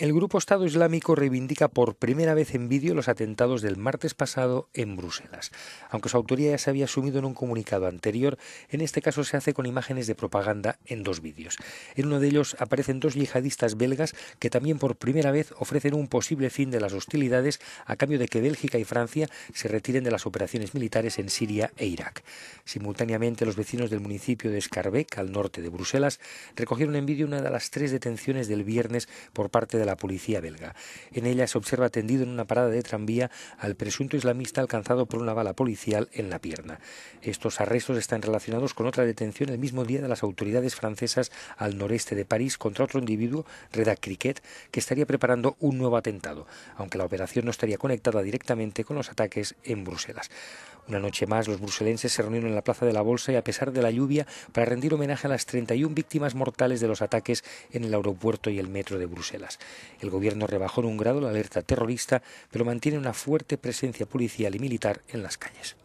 El grupo Estado Islámico reivindica por primera vez en vídeo los atentados del martes pasado en Bruselas. Aunque su autoría ya se había asumido en un comunicado anterior, en este caso se hace con imágenes de propaganda en dos vídeos. En uno de ellos aparecen dos yihadistas belgas que también por primera vez ofrecen un posible fin de las hostilidades a cambio de que Bélgica y Francia se retiren de las operaciones militares en Siria e Irak. Simultáneamente, los vecinos del municipio de Skarbek, al norte de Bruselas, recogieron en vídeo una de las tres detenciones del viernes por parte de la policía belga. En ella se observa tendido en una parada de tranvía al presunto islamista alcanzado por una bala policial en la pierna. Estos arrestos están relacionados con otra detención el mismo día de las autoridades francesas al noreste de París contra otro individuo, Reda Criquet, que estaría preparando un nuevo atentado, aunque la operación no estaría conectada directamente con los ataques en Bruselas. Una noche más, los bruselenses se reunieron en la Plaza de la Bolsa y a pesar de la lluvia para rendir homenaje a las 31 víctimas mortales de los ataques en el aeropuerto y el metro de Bruselas. El gobierno rebajó en un grado la alerta terrorista, pero mantiene una fuerte presencia policial y militar en las calles.